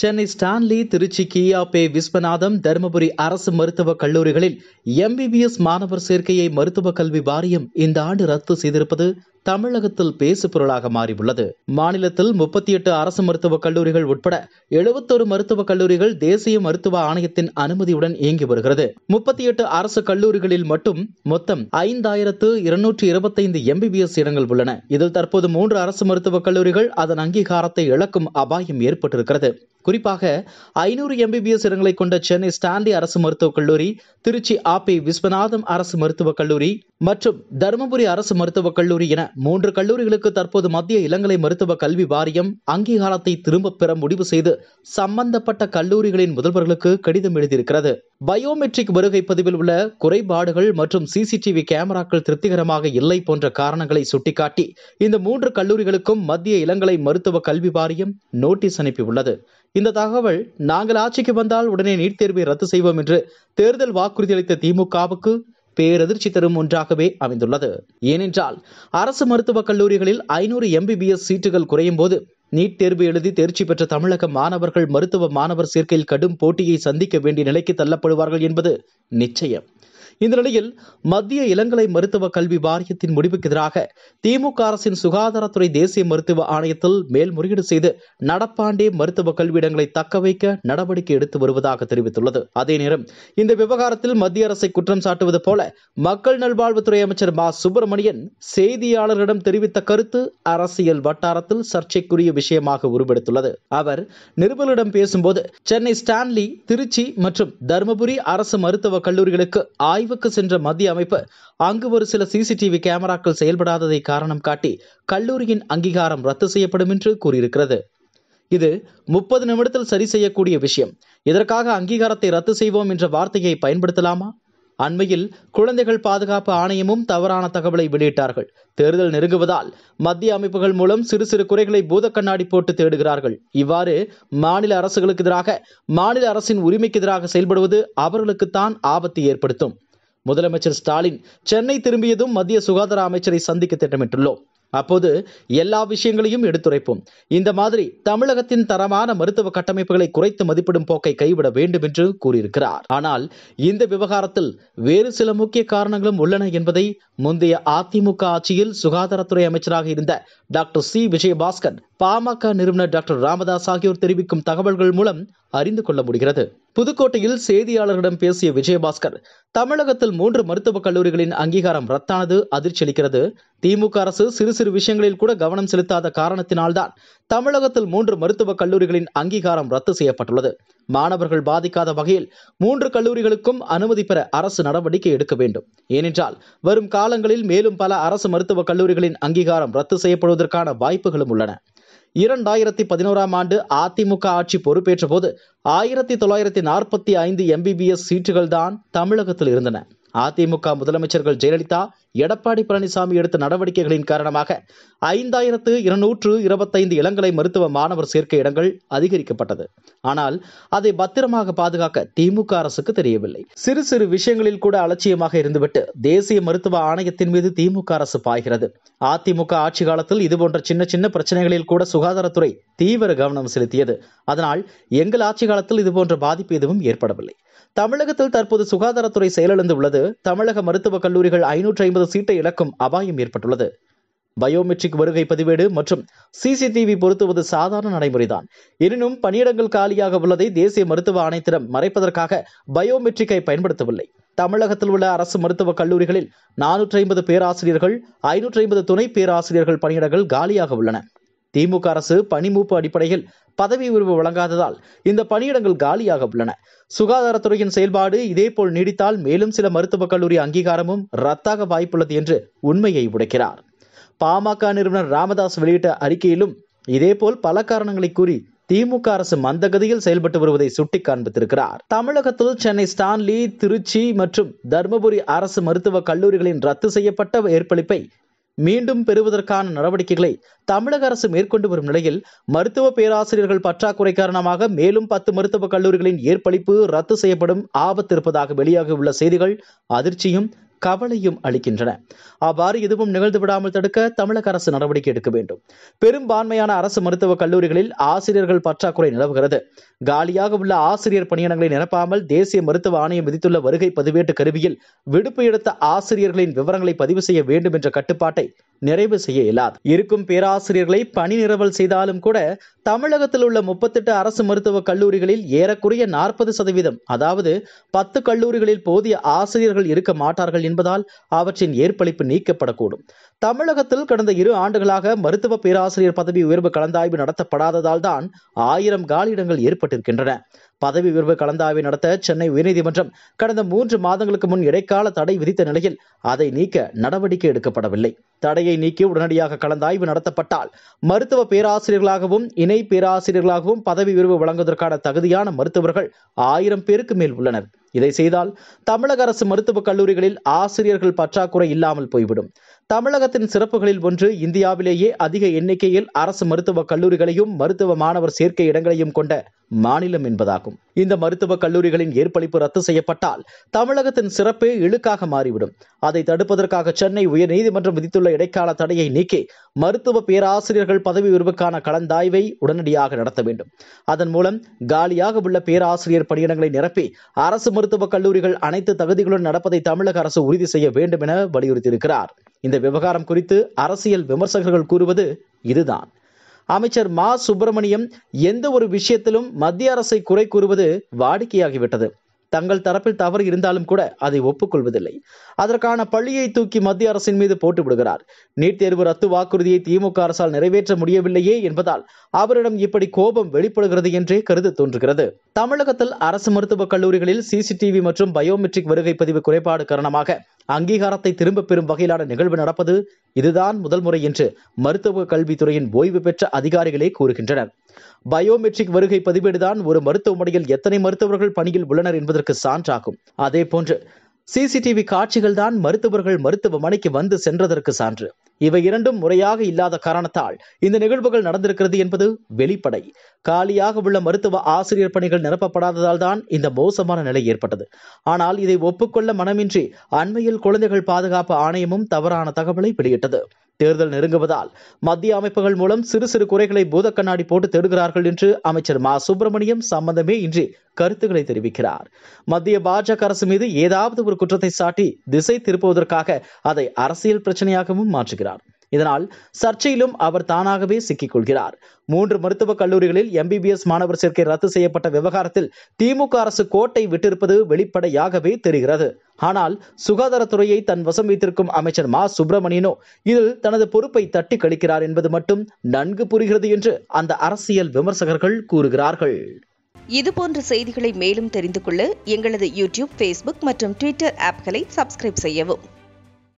Chennai Stanley Trichy கியாபே விஸ்வநாதம் தருமபுரி அரசு மருத்துவக் கல்லூரிகளில் எம்பிபிஎஸ் மாணவர் சேர்க்கையை மருத்துவக் கல்வி வாரியம் இந்த ஆண்டு ரத்து செய்திருப்பது தமிழகத்தில் பேசு பொருளாக மாறியுள்ளது மாநிலத்தில் முப்பத்தி எட்டு அரசு மருத்துவக் கல்லூரிகள் உட்பட எழுபத்தொரு மருத்துவக் கல்லூரிகள் தேசிய மருத்துவ ஆணையத்தின் அனுமதியுடன் இயங்கி வருகிறது முப்பத்தி எட்டு அரசு கல்லூரிகளில் மட்டும் மொத்தம் ஐந்தாயிரத்து இருநூற்றி இருபத்தைந்து எம்பிபிஎஸ் இடங்கள் உள்ளன இதில் தற்போது மூன்று அரசு மருத்துவக் கல்லூரிகள் அதன் அங்கீகாரத்தை இழக்கும் அபாயம் ஏற்பட்டிருக்கிறது குறிப்பாக ஐநூறு எம்பிபிஎஸ் இடங்களை கொண்ட சென்னை ஸ்டான்லி அரசு மருத்துவக் கல்லூரி திருச்சி ஆபி விஸ்வநாதம் அரசு மருத்துவக் கல்லூரி மற்றும் தருமபுரி அரசு மருத்துவக் கல்லூரி என மூன்று கல்லூரிகளுக்கு தற்போது மத்திய இளங்கலை மருத்துவ கல்வி வாரியம் அங்கீகாரத்தை திரும்பப் பெற முடிவு செய்து சம்பந்தப்பட்ட கல்லூரிகளின் முதல்வர்களுக்கு கடிதம் எழுதியிருக்கிறது பயோமெட்ரிக் வருகை பதிவில் உள்ள குறைபாடுகள் மற்றும் சிசிடிவி கேமராக்கள் திருப்திகரமாக இல்லை போன்ற காரணங்களை சுட்டிக்காட்டி இந்த மூன்று கல்லூரிகளுக்கும் மத்திய இளங்கலை மருத்துவ கல்வி வாரியம் நோட்டீஸ் அனுப்பியுள்ளது இந்த தகவல் நாங்கள் ஆட்சிக்கு வந்தால் உடனே நீட் தேர்வை ரத்து செய்வோம் என்று தேர்தல் வாக்குறுதி அளித்த திமுகவுக்கு பேரதிர்ச்சி தரும் ஒன்றாகவே அமைந்துள்ளது ஏனென்றால் அரசு மருத்துவக் கல்லூரிகளில் ஐநூறு எம்பிபிஎஸ் சீட்டுகள் குறையும் போது நீட் தேர்வு எழுதி தேர்ச்சி பெற்ற தமிழக மாணவர்கள் மருத்துவ மாணவர் சேர்க்கையில் கடும் போட்டியை சந்திக்க வேண்டிய நிலைக்கு தள்ளப்படுவார்கள் என்பது நிச்சயம் இந்த நிலையில் மத்திய இளங்கலை மருத்துவ கல்வி வாரியத்தின் முடிவுக்கு எதிராக திமுக அரசின் சுகாதாரத்துறை தேசிய மருத்துவ ஆணையத்தில் மேல்முறையீடு செய்து நடப்பாண்டே மருத்துவ கல்வியிடங்களை தக்கவைக்க நடவடிக்கை எடுத்து வருவதாக தெரிவித்துள்ளது அதே நேரம் இந்த விவகாரத்தில் மத்திய அரசை குற்றம் சாட்டுவது போல மக்கள் நல்வாழ்வுத்துறை அமைச்சர் மா சுப்பிரமணியன் செய்தியாளர்களிடம் தெரிவித்த கருத்து அரசியல் வட்டாரத்தில் சர்ச்சைக்குரிய விஷயமாக உருவெடுத்துள்ளது அவர் நிருபர்களிடம் பேசும்போது சென்னை ஸ்டான்லி திருச்சி மற்றும் தருமபுரி அரசு மருத்துவக் கல்லூரிகளுக்கு ஆய்வு ஆய்வுக்கு சென்ற மத்திய அமைப்பு அங்கு ஒரு சில சிசிடிவி கேமராக்கள் செயல்படாததை காரணம் காட்டி கல்லூரியின் அங்கீகாரம் ரத்து செய்யப்படும் என்று கூறியிருக்கிறது இது முப்பது நிமிடத்தில் சரி செய்யக்கூடிய விஷயம் இதற்காக அங்கீகாரத்தை ரத்து செய்வோம் என்ற வார்த்தையை பயன்படுத்தலாமா அண்மையில் குழந்தைகள் பாதுகாப்பு ஆணையமும் தவறான தகவலை வெளியிட்டார்கள் தேர்தல் நெருங்குவதால் மத்திய அமைப்புகள் மூலம் சிறு சிறு குறைகளை பூத கண்ணாடி போட்டு தேடுகிறார்கள் இவ்வாறு மாநில அரசுகளுக்கு எதிராக மாநில அரசின் உரிமைக்கு எதிராக செயல்படுவது அவர்களுக்குத்தான் ஆபத்து ஏற்படுத்தும் முதலமைச்சர் ஸ்டாலின் சென்னை திரும்பியதும் மத்திய சுகாதார அமைச்சரை சந்திக்க திட்டமிட்டுள்ளோம் அப்போது எல்லா விஷயங்களையும் எடுத்துரைப்போம் இந்த மாதிரி தமிழகத்தின் தரமான மருத்துவ கட்டமைப்புகளை குறைத்து மதிப்பிடும் போக்கை கைவிட வேண்டும் என்று கூறியிருக்கிறார் ஆனால் இந்த விவகாரத்தில் வேறு சில முக்கிய காரணங்களும் உள்ளன என்பதை முந்தைய அதிமுக ஆட்சியில் சுகாதாரத்துறை அமைச்சராக இருந்த டாக்டர் சி விஜயபாஸ்கர் பாமக நிறுவனர் டாக்டர் ராமதாஸ் ஆகியோர் தெரிவிக்கும் தகவல்கள் மூலம் அறிந்து கொள்ள முடிகிறது புதுக்கோட்டையில் செய்தியாளர்களிடம் பேசிய விஜயபாஸ்கர் தமிழகத்தில் மூன்று மருத்துவக் கல்லூரிகளின் அங்கீகாரம் ரத்தானது அதிர்ச்சியளிக்கிறது திமுக அரசு சிறு சிறு விஷயங்களில் கூட கவனம் செலுத்தாத காரணத்தினால்தான் தமிழகத்தில் மூன்று மருத்துவக் கல்லூரிகளின் அங்கீகாரம் ரத்து செய்யப்பட்டுள்ளது மாணவர்கள் பாதிக்காத வகையில் மூன்று கல்லூரிகளுக்கும் அனுமதி பெற அரசு நடவடிக்கை எடுக்க வேண்டும் ஏனென்றால் வரும் காலங்களில் மேலும் பல அரசு மருத்துவக் கல்லூரிகளின் அங்கீகாரம் ரத்து செய்யப்படுவதற்கான வாய்ப்புகளும் உள்ளன இரண்டாயிரத்தி பதினோராம் ஆண்டு அதிமுக ஆட்சி பொறுப்பேற்ற போது ஆயிரத்தி தொள்ளாயிரத்தி நாற்பத்தி ஐந்து எம்பிபிஎஸ் சீட்டுகள் தான் தமிழகத்தில் இருந்தன அதிமுக முதலமைச்சர்கள் ஜெயலலிதா எடப்பாடி பழனிசாமி எடுத்த நடவடிக்கைகளின் காரணமாக ஐந்தாயிரத்து இருநூற்று இருபத்தைந்து இளங்கலை மருத்துவ மாணவர் சேர்க்கை இடங்கள் அதிகரிக்கப்பட்டது ஆனால் அதை பத்திரமாக பாதுகாக்க திமுக அரசுக்கு தெரியவில்லை சிறு சிறு விஷயங்களில் கூட அலட்சியமாக இருந்துவிட்டு தேசிய மருத்துவ ஆணையத்தின் மீது திமுக அரசு பாய்கிறது அதிமுக ஆட்சி காலத்தில் இதுபோன்ற சின்ன சின்ன பிரச்சனைகளில் கூட சுகாதாரத்துறை தீவிர கவனம் செலுத்தியது அதனால் எங்கள் ஆட்சி காலத்தில் இதுபோன்ற பாதிப்பு எதுவும் ஏற்படவில்லை தமிழகத்தில் தற்போது சுகாதாரத்துறை செயலிழந்து உள்ளது தமிழக மருத்துவக் கல்லூரிகள் ஐநூற்றி ஐம்பது சீட்டை இழக்கும் அபாயம் ஏற்பட்டுள்ளது பயோமெட்ரிக் வருகை பதிவேடு மற்றும் சிசிடிவி பொருத்துவது சாதாரண நடைமுறைதான் எனினும் பணியிடங்கள் காலியாக உள்ளதை தேசிய மருத்துவ ஆணையத்திடம் மறைப்பதற்காக பயோமெட்ரிக்கை பயன்படுத்தவில்லை தமிழகத்தில் உள்ள அரசு மருத்துவக் கல்லூரிகளில் நானூற்றி ஐம்பது பேராசிரியர்கள் ஐநூற்றி ஐம்பது துணை பேராசிரியர்கள் பணியிடங்கள் காலியாக உள்ளன திமுக அரசு பணிமூப்பு அடிப்படையில் பதவி உரிமை வழங்காததால் இந்த பணியிடங்கள் காலியாக உள்ளன சுகாதாரத்துறையின் செயல்பாடு இதேபோல் நீடித்தால் மேலும் சில மருத்துவக் கல்லூரி அங்கீகாரமும் ரத்தாக வாய்ப்புள்ளது என்று உண்மையை உடைக்கிறார் பாமக நிறுவனர் ராமதாஸ் வெளியிட்ட அறிக்கையிலும் இதேபோல் பல காரணங்களை கூறி திமுக அரசு மந்தகதியில் செயல்பட்டு வருவதை சுட்டி காண்பித்திருக்கிறார் தமிழகத்தில் சென்னை ஸ்டான்லி திருச்சி மற்றும் தருமபுரி அரசு மருத்துவக் கல்லூரிகளின் ரத்து செய்யப்பட்ட ஏற்பளிப்பை மீண்டும் பெறுவதற்கான நடவடிக்கைகளை தமிழக அரசு மேற்கொண்டு வரும் நிலையில் மருத்துவ பேராசிரியர்கள் பற்றாக்குறை காரணமாக மேலும் பத்து மருத்துவக் கல்லூரிகளின் ஏற்பளிப்பு ரத்து செய்யப்படும் ஆபத்து இருப்பதாக வெளியாகியுள்ள செய்திகள் அதிர்ச்சியும் கவலையும் அளிக்கின்றன அவ்வாறு எதுவும் நிகழ்ந்து விடாமல் தடுக்க தமிழக அரசு நடவடிக்கை எடுக்க வேண்டும் பெரும்பான்மையான அரசு மருத்துவக் கல்லூரிகளில் ஆசிரியர்கள் பற்றாக்குறை நிலவுகிறது காலியாக உள்ள ஆசிரியர் பணியிடங்களை நிரப்பாமல் தேசிய மருத்துவ ஆணையம் விதித்துள்ள வருகை பதிவேட்டு கருவியில் விடுப்பு எடுத்த ஆசிரியர்களின் விவரங்களை பதிவு செய்ய வேண்டும் என்ற கட்டுப்பாட்டை நிறைவு செய்ய இயலாது இருக்கும் பேராசிரியர்களை பணி நிரவல் செய்தாலும் கூட தமிழகத்தில் உள்ள முப்பத்தெட்டு அரசு மருத்துவக் கல்லூரிகளில் ஏறக்குறைய நாற்பது சதவீதம் அதாவது பத்து கல்லூரிகளில் போதிய ஆசிரியர்கள் இருக்க மாட்டார்கள் என்பதால் அவற்றின் ஏற்பளிப்பு நீக்கப்படக்கூடும் தமிழகத்தில் கடந்த இரு ஆண்டுகளாக மருத்துவ பேராசிரியர் பதவி உயர்வு கலந்தாய்வு நடத்தப்படாததால் தான் ஆயிரம் காலியிடங்கள் ஏற்பட்டிருக்கின்றன பதவி உயர்வு கலந்தாய்வை நடத்த சென்னை உயர்நீதிமன்றம் கடந்த மூன்று மாதங்களுக்கு முன் இடைக்கால தடை விதித்த நிலையில் அதை நீக்க நடவடிக்கை எடுக்கப்படவில்லை தடையை நீக்கி உடனடியாக கலந்தாய்வு நடத்தப்பட்டால் மருத்துவ பேராசிரியர்களாகவும் இணை பேராசிரியர்களாகவும் பதவி உயர்வு வழங்குவதற்கான தகுதியான மருத்துவர்கள் ஆயிரம் பேருக்கு மேல் உள்ளனர் இதை செய்தால் தமிழக அரசு மருத்துவக் கல்லூரிகளில் ஆசிரியர்கள் பற்றாக்குறை இல்லாமல் போய்விடும் தமிழகத்தின் சிறப்புகளில் ஒன்று இந்தியாவிலேயே அதிக எண்ணிக்கையில் அரசு மருத்துவக் கல்லூரிகளையும் மருத்துவ மாணவர் சேர்க்கை இடங்களையும் கொண்ட மாநிலம் என்பதாகும் இந்த மருத்துவக் கல்லூரிகளின் ஏற்பளிப்பு ரத்து செய்யப்பட்டால் தமிழகத்தின் சிறப்பே இழுக்காக மாறிவிடும் அதை தடுப்பதற்காக சென்னை உயர்நீதிமன்றம் விதித்துள்ள இடைக்கால தடையை நீக்கி மருத்துவ பேராசிரியர்கள் பதவி உயர்வுக்கான கலந்தாய்வை உடனடியாக நடத்த வேண்டும் அதன் மூலம் காலியாக உள்ள பேராசிரியர் பணியிடங்களை நிரப்பி அரசு மருத்துவக் கல்லூரிகள் அனைத்து தகுதிகளுடன் நடப்பதை தமிழக அரசு உறுதி செய்ய வேண்டும் என வலியுறுத்தியிருக்கிறார் இந்த விவகாரம் குறித்து அரசியல் விமர்சகர்கள் கூறுவது இதுதான் அமைச்சர் மா சுப்பிரமணியம் எந்த ஒரு விஷயத்திலும் மத்திய அரசை குறை கூறுவது வாடிக்கையாகிவிட்டது தங்கள் தரப்பில் தவறு இருந்தாலும் கூட அதை ஒப்புக்கொள்வதில்லை அதற்கான பள்ளியை தூக்கி மத்திய அரசின் மீது போட்டு விடுகிறார் நீட் தேர்வு ரத்து வாக்குறுதியை திமுக அரசால் நிறைவேற்ற முடியவில்லையே என்பதால் அவரிடம் இப்படி கோபம் வெளிப்படுகிறது என்றே கருது தோன்றுகிறது தமிழகத்தில் அரசு மருத்துவக் கல்லூரிகளில் சிசிடிவி மற்றும் பயோமெட்ரிக் வருகை பதிவு குறைபாடு காரணமாக அங்கீகாரத்தை திரும்பப் பெறும் வகையிலான நிகழ்வு நடப்பது இதுதான் முதல் முறை என்று மருத்துவ கல்வித்துறையின் ஓய்வு பெற்ற அதிகாரிகளே கூறுகின்றனர் பயோமெட்ரிக் வருகை பதிவேடுதான் ஒரு மருத்துவமனையில் எத்தனை மருத்துவர்கள் பணியில் உள்ளனர் என்பதற்கு சான்றாகும் அதேபோன்று சிசிடிவி காட்சிகள் தான் மருத்துவர்கள் மருத்துவமனைக்கு வந்து சென்றதற்கு சான்று இவை இரண்டும் முறையாக இல்லாத காரணத்தால் இந்த நிகழ்வுகள் நடந்திருக்கிறது என்பது வெளிப்படை காலியாக உள்ள மருத்துவ ஆசிரியர் பணிகள் நிரப்பப்படாததால் தான் இந்த மோசமான நிலை ஏற்பட்டது ஆனால் இதை ஒப்புக்கொள்ள மனமின்றி அண்மையில் குழந்தைகள் பாதுகாப்பு ஆணையமும் தவறான தகவலை வெளியிட்டது தேர்தல் நெருங்குவதால் மத்திய அமைப்புகள் மூலம் சிறு சிறு குறைகளை பூதக்கண்ணாடி போட்டு தேடுகிறார்கள் என்று அமைச்சர் மா சுப்பிரமணியம் சம்பந்தமே இன்றி கருத்துக்களை தெரிவிக்கிறார் மத்திய பாஜக அரசு மீது ஏதாவது ஒரு குற்றத்தை சாட்டி திசை திருப்புவதற்காக அதை அரசியல் பிரச்சனையாகவும் மாற்றுகிறார் இதனால் சர்ச்சையிலும் அவர் தானாகவே சிக்கிக்கொள்கிறார் மூன்று மருத்துவக் கல்லூரிகளில் எம்பிபிஎஸ் மாணவர் சேர்க்கை ரத்து செய்யப்பட்ட விவகாரத்தில் திமுக அரசு கோட்டை விட்டிருப்பது வெளிப்படையாகவே தெரிகிறது ஆனால் சுகாதாரத்துறையை தன் வசம் வைத்திருக்கும் அமைச்சர் மா சுப்பிரமணியனோ இதில் தனது பொறுப்பை தட்டி கழிக்கிறார் என்பது மட்டும் நன்கு புரிகிறது என்று அந்த அரசியல் விமர்சகர்கள் கூறுகிறார்கள் இதுபோன்ற செய்திகளை மேலும் தெரிந்து கொள்ள எங்களது யூடியூப் ஃபேஸ்புக் மற்றும் ட்விட்டர் ஆப்களை சப்ஸ்கிரைப் செய்யவும்